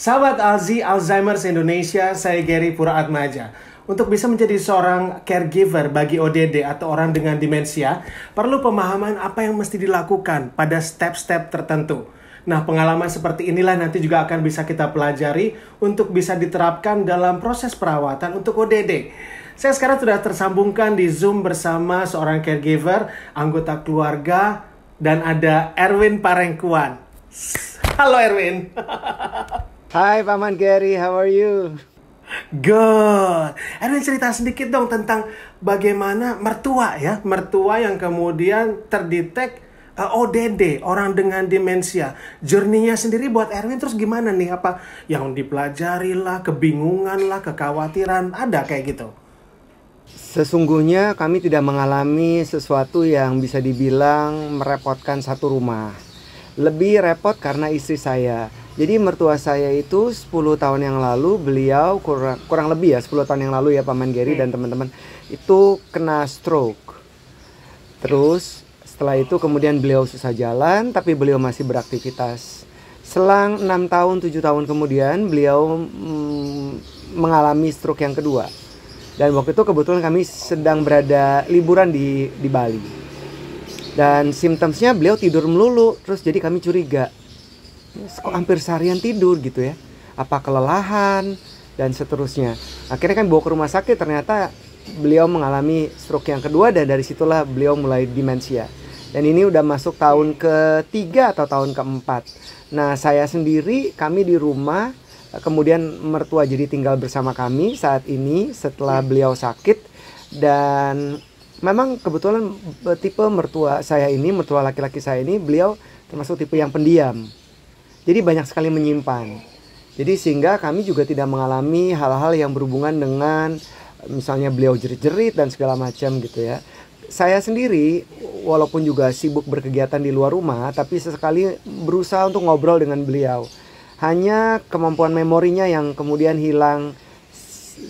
Sahabat Alzi Alzheimer's Indonesia, saya Gary Pura Atmaja. Untuk bisa menjadi seorang caregiver bagi ODD atau orang dengan demensia, perlu pemahaman apa yang mesti dilakukan pada step-step tertentu. Nah, pengalaman seperti inilah nanti juga akan bisa kita pelajari untuk bisa diterapkan dalam proses perawatan untuk ODD. Saya sekarang sudah tersambungkan di Zoom bersama seorang caregiver, anggota keluarga, dan ada Erwin Parengkuan. Halo Erwin. Hai Paman Gary, how are you? Good. Ada cerita sedikit dong tentang bagaimana mertua ya, mertua yang kemudian terdetek uh, eh, ODD, orang dengan demensia. Jerninya sendiri buat Erwin terus gimana nih? Apa yang dipelajari lah, kebingungan lah, kekhawatiran, ada kayak gitu? Sesungguhnya kami tidak mengalami sesuatu yang bisa dibilang merepotkan satu rumah. Lebih repot karena istri saya jadi mertua saya itu 10 tahun yang lalu beliau kurang kurang lebih ya 10 tahun yang lalu ya Paman Gary hmm. dan teman-teman itu kena stroke. Terus setelah itu kemudian beliau susah jalan tapi beliau masih beraktivitas. Selang 6 tahun 7 tahun kemudian beliau mm, mengalami stroke yang kedua. Dan waktu itu kebetulan kami sedang berada liburan di di Bali. Dan simptomsnya beliau tidur melulu, terus jadi kami curiga kok hampir seharian tidur gitu ya apa kelelahan dan seterusnya akhirnya kan bawa ke rumah sakit ternyata beliau mengalami stroke yang kedua dan dari situlah beliau mulai demensia dan ini udah masuk tahun ketiga atau tahun keempat nah saya sendiri kami di rumah kemudian mertua jadi tinggal bersama kami saat ini setelah beliau sakit dan memang kebetulan e, tipe mertua saya ini mertua laki-laki saya ini beliau termasuk tipe yang pendiam jadi banyak sekali menyimpan. Jadi sehingga kami juga tidak mengalami hal-hal yang berhubungan dengan misalnya beliau jerit-jerit dan segala macam gitu ya. Saya sendiri walaupun juga sibuk berkegiatan di luar rumah tapi sesekali berusaha untuk ngobrol dengan beliau. Hanya kemampuan memorinya yang kemudian hilang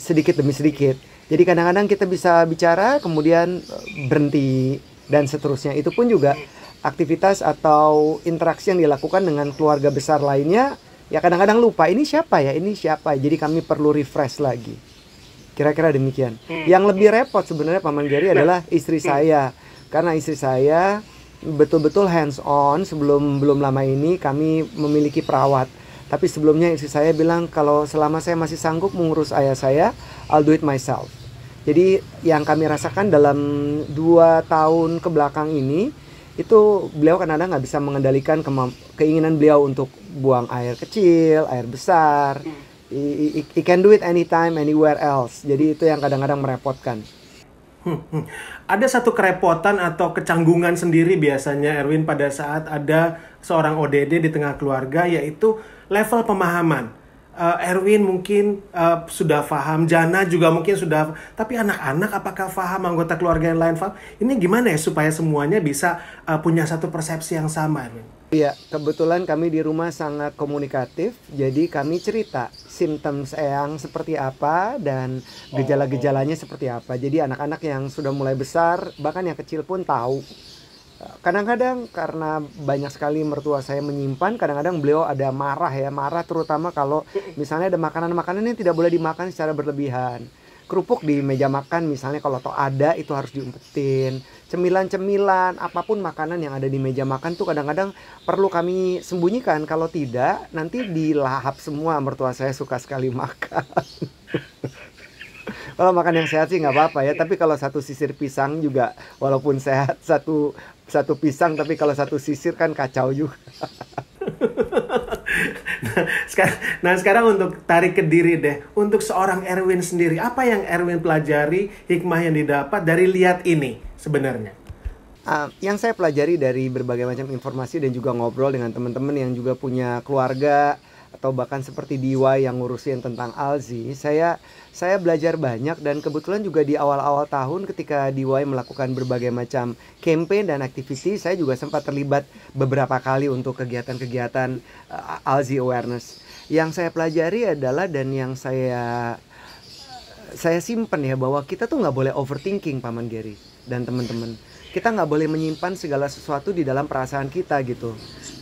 sedikit demi sedikit. Jadi kadang-kadang kita bisa bicara kemudian eh, berhenti dan seterusnya. Itu pun juga aktivitas atau interaksi yang dilakukan dengan keluarga besar lainnya, ya kadang-kadang lupa ini siapa ya, ini siapa. Jadi kami perlu refresh lagi. Kira-kira demikian. Hmm. Yang lebih repot sebenarnya Paman Gary nah. adalah istri hmm. saya. Karena istri saya betul-betul hands on sebelum belum lama ini kami memiliki perawat. Tapi sebelumnya istri saya bilang kalau selama saya masih sanggup mengurus ayah saya, I'll do it myself. Jadi yang kami rasakan dalam dua tahun kebelakang ini, itu beliau kadang-kadang nggak bisa mengendalikan keinginan beliau untuk buang air kecil, air besar. Hmm. He, he, he can do it anytime, anywhere else. Jadi itu yang kadang-kadang merepotkan. hmm. hmm. Ada satu kerepotan atau kecanggungan sendiri biasanya Erwin pada saat ada seorang ODD di tengah keluarga yaitu level pemahaman uh, Erwin mungkin uh, sudah paham, Jana juga mungkin sudah, tapi anak-anak apakah paham, anggota keluarga yang lain paham? Ini gimana ya supaya semuanya bisa uh, punya satu persepsi yang sama, Erwin? Iya, kebetulan kami di rumah sangat komunikatif, jadi kami cerita symptoms yang seperti apa dan gejala-gejalanya seperti apa. Jadi anak-anak yang sudah mulai besar, bahkan yang kecil pun tahu kadang-kadang karena banyak sekali mertua saya menyimpan kadang-kadang beliau ada marah ya marah terutama kalau misalnya ada makanan-makanan yang tidak boleh dimakan secara berlebihan kerupuk di meja makan misalnya kalau toh ada itu harus diumpetin cemilan-cemilan apapun makanan yang ada di meja makan tuh kadang-kadang perlu kami sembunyikan kalau tidak nanti dilahap semua mertua saya suka sekali makan kalau makan yang sehat sih nggak apa-apa ya tapi kalau satu sisir pisang juga walaupun sehat satu satu pisang tapi kalau satu sisir kan kacau juga nah, nah, sekarang, untuk tarik ke diri deh untuk seorang Erwin sendiri apa yang Erwin pelajari hikmah yang didapat dari lihat ini sebenarnya uh, yang saya pelajari dari berbagai macam informasi dan juga ngobrol dengan teman-teman yang juga punya keluarga atau bahkan seperti Diwa yang ngurusin tentang Alzi, saya saya belajar banyak dan kebetulan juga di awal-awal tahun ketika Diwa melakukan berbagai macam campaign dan activity, saya juga sempat terlibat beberapa kali untuk kegiatan-kegiatan uh, Alzi awareness. Yang saya pelajari adalah dan yang saya saya simpen ya bahwa kita tuh nggak boleh overthinking paman Gary dan teman-teman kita nggak boleh menyimpan segala sesuatu di dalam perasaan kita gitu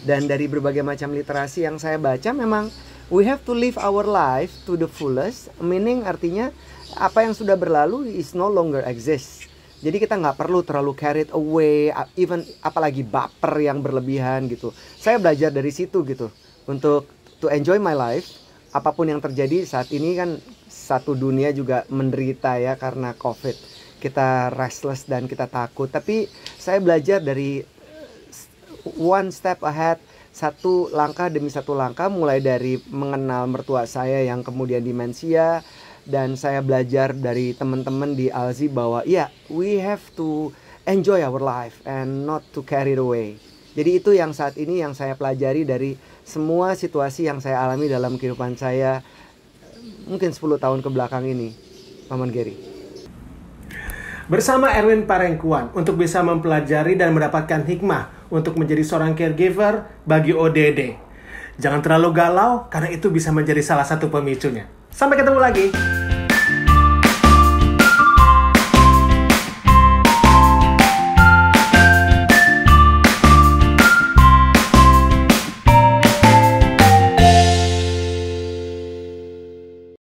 dan dari berbagai macam literasi yang saya baca memang we have to live our life to the fullest meaning artinya apa yang sudah berlalu is no longer exist jadi kita nggak perlu terlalu carried away even apalagi baper yang berlebihan gitu saya belajar dari situ gitu untuk to enjoy my life apapun yang terjadi saat ini kan satu dunia juga menderita ya karena covid kita restless dan kita takut tapi saya belajar dari one step ahead satu langkah demi satu langkah mulai dari mengenal mertua saya yang kemudian demensia dan saya belajar dari teman-teman di Alzi bahwa ya yeah, we have to enjoy our life and not to carry it away. Jadi itu yang saat ini yang saya pelajari dari semua situasi yang saya alami dalam kehidupan saya mungkin 10 tahun ke belakang ini, Paman Gary bersama Erwin Parengkuan untuk bisa mempelajari dan mendapatkan hikmah untuk menjadi seorang caregiver bagi ODD. Jangan terlalu galau karena itu bisa menjadi salah satu pemicunya. Sampai ketemu lagi.